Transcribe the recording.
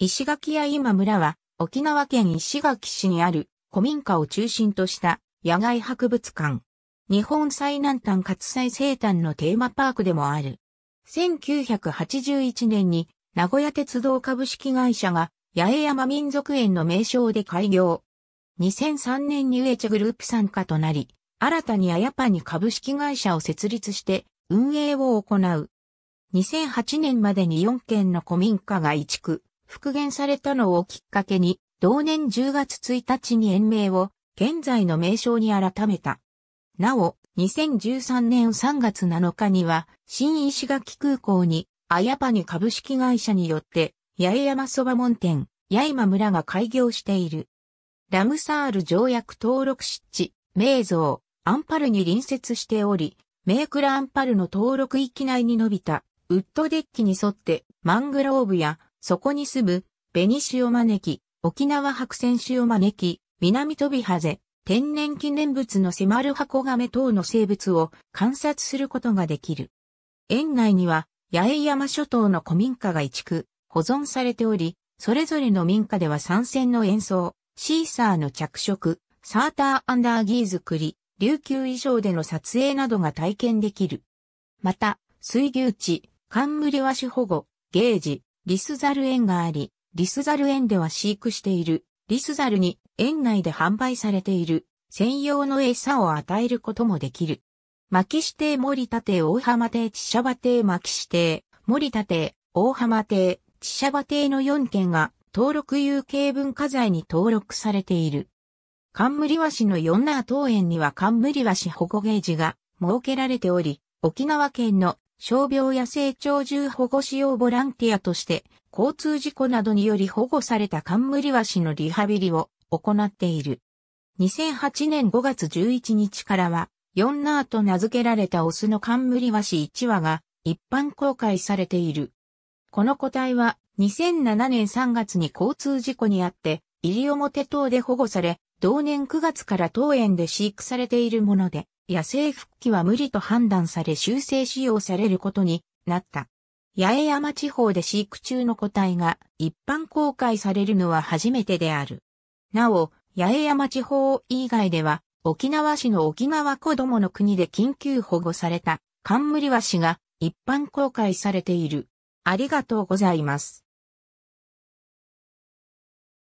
石垣や今村は沖縄県石垣市にある古民家を中心とした野外博物館。日本最南端かつ最西端のテーマパークでもある。1981年に名古屋鉄道株式会社が八重山民族園の名称で開業。2003年に植チグループ参加となり、新たにあやぱに株式会社を設立して運営を行う。2008年までに4件の古民家が移築、復元されたのをきっかけに、同年10月1日に延命を現在の名称に改めた。なお、2013年3月7日には、新石垣空港に、あやぱに株式会社によって、八重山そば門店、八重間村が開業している。ラムサール条約登録湿地、名像、アンパルに隣接しており、メークラアンパルの登録域内に伸びた、ウッドデッキに沿って、マングローブやそこに住む、紅マ招き、沖縄白線マ招き、南飛びハゼ、天然記念物のセマルハコガメ等の生物を観察することができる。園内には、八重山諸島の古民家が移築、保存されており、それぞれの民家では参戦の演奏、シーサーの着色、サーターアンダーギー作り、琉球衣装での撮影などが体験できる。また、水牛地、冠ワ種保護、ゲージ、リスザル園があり、リスザル園では飼育している、リスザルに園内で販売されている、専用の餌を与えることもできる。牧師邸森田邸大浜邸千社場邸牧師邸森田邸大浜邸千社場邸の4件が登録有形文化財に登録されている。冠和紙の4ナー園には冠和紙保護ゲージが設けられており、沖縄県の傷病や成長中保護使用ボランティアとして、交通事故などにより保護された冠ワシのリハビリを行っている。2008年5月11日からは、ヨンナーと名付けられたオスの冠ワシ1羽が一般公開されている。この個体は2007年3月に交通事故にあって、西表島で保護され、同年9月から当園で飼育されているもので、野生復帰は無理と判断され修正使用されることになった。八重山地方で飼育中の個体が一般公開されるのは初めてである。なお、八重山地方以外では、沖縄市の沖縄子供の国で緊急保護された、冠ワシが一般公開されている。ありがとうございます。